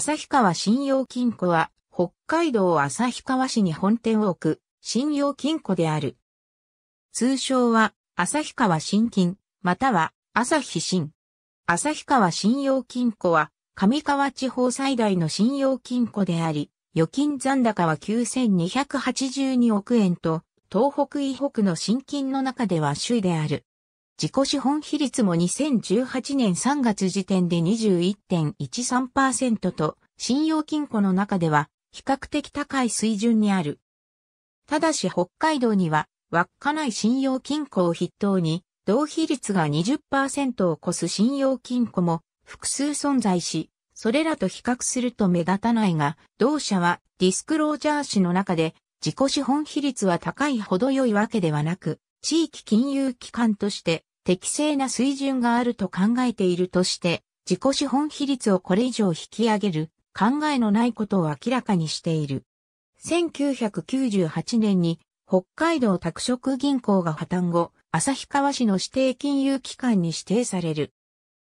旭川信用金庫は、北海道旭川市に本店を置く、信用金庫である。通称は、旭川新金、または、旭新。旭川信用金庫は、上川地方最大の信用金庫であり、預金残高は9282億円と、東北以北の新金の中では首位である。自己資本比率も2018年3月時点で21.13%と、信用金庫の中では比較的高い水準にある。ただし北海道には、稚内信用金庫を筆頭に、同比率が20%を超す信用金庫も複数存在し、それらと比較すると目立たないが、同社はディスクロージャー誌の中で自己資本比率は高いほど良いわけではなく、地域金融機関として適正な水準があると考えているとして、自己資本比率をこれ以上引き上げる考えのないことを明らかにしている。1998年に北海道拓殖銀行が破綻後、旭川市の指定金融機関に指定される。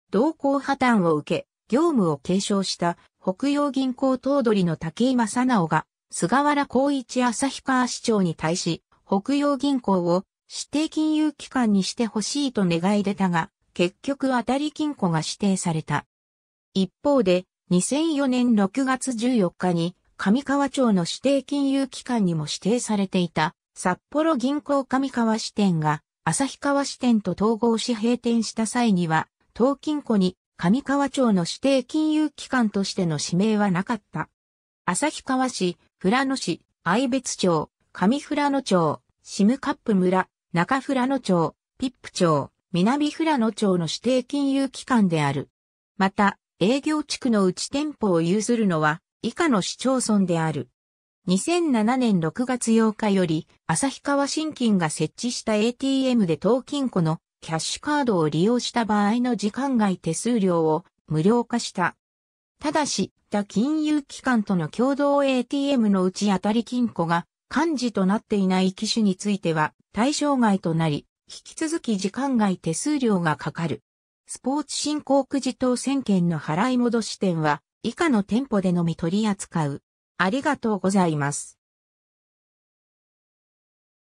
同行破綻を受け、業務を継承した北洋銀行頭取の竹井正直が菅原光一旭川市長に対し、北洋銀行を指定金融機関にしてほしいと願い出たが、結局当たり金庫が指定された。一方で、2004年6月14日に、上川町の指定金融機関にも指定されていた、札幌銀行上川支店が、旭川支店と統合し閉店した際には、当金庫に上川町の指定金融機関としての指名はなかった。旭川市、富良野市、愛別町、上富良野町、シムカップ村、中富良野町、ピップ町、南富良野町の指定金融機関である。また、営業地区のうち店舗を有するのは、以下の市町村である。2007年6月8日より、旭川新金が設置した ATM で当金庫のキャッシュカードを利用した場合の時間外手数料を無料化した。ただし、他金融機関との共同 ATM のうち当たり金庫が漢字となっていない機種については対象外となり、引き続き時間外手数料がかかる。スポーツ振興くじ等選権の払い戻し店は以下の店舗でのみ取り扱う。ありがとうございます。